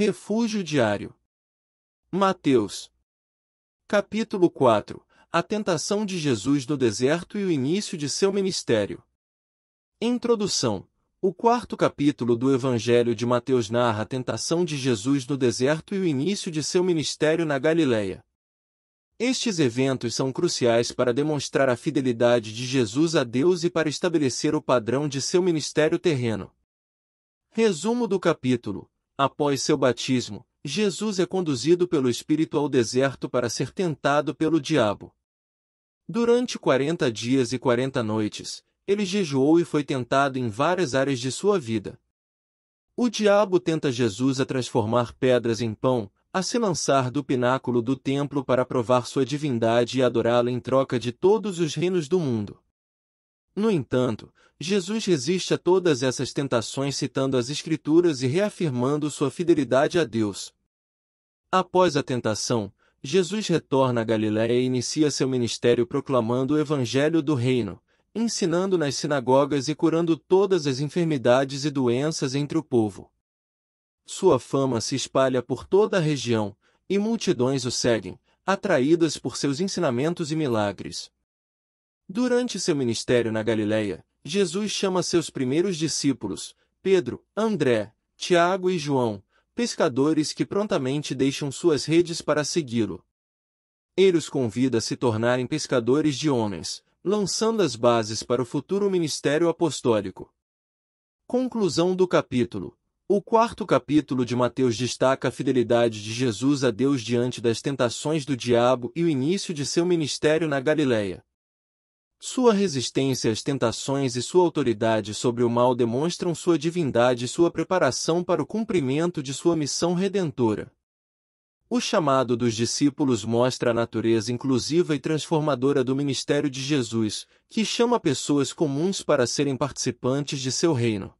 Refúgio diário. Mateus. Capítulo 4. A tentação de Jesus no deserto e o início de seu ministério. Introdução. O quarto capítulo do Evangelho de Mateus narra a tentação de Jesus no deserto e o início de seu ministério na Galileia. Estes eventos são cruciais para demonstrar a fidelidade de Jesus a Deus e para estabelecer o padrão de seu ministério terreno. Resumo do capítulo Após seu batismo, Jesus é conduzido pelo Espírito ao deserto para ser tentado pelo diabo. Durante quarenta dias e quarenta noites, ele jejuou e foi tentado em várias áreas de sua vida. O diabo tenta Jesus a transformar pedras em pão, a se lançar do pináculo do templo para provar sua divindade e adorá-lo em troca de todos os reinos do mundo. No entanto, Jesus resiste a todas essas tentações citando as Escrituras e reafirmando sua fidelidade a Deus. Após a tentação, Jesus retorna a Galiléia e inicia seu ministério proclamando o Evangelho do Reino, ensinando nas sinagogas e curando todas as enfermidades e doenças entre o povo. Sua fama se espalha por toda a região, e multidões o seguem, atraídas por seus ensinamentos e milagres. Durante seu ministério na Galiléia, Jesus chama seus primeiros discípulos, Pedro, André, Tiago e João, pescadores que prontamente deixam suas redes para segui-lo. Ele os convida a se tornarem pescadores de homens, lançando as bases para o futuro ministério apostólico. Conclusão do capítulo. O quarto capítulo de Mateus destaca a fidelidade de Jesus a Deus diante das tentações do diabo e o início de seu ministério na Galiléia. Sua resistência às tentações e sua autoridade sobre o mal demonstram sua divindade e sua preparação para o cumprimento de sua missão redentora. O chamado dos discípulos mostra a natureza inclusiva e transformadora do ministério de Jesus, que chama pessoas comuns para serem participantes de seu reino.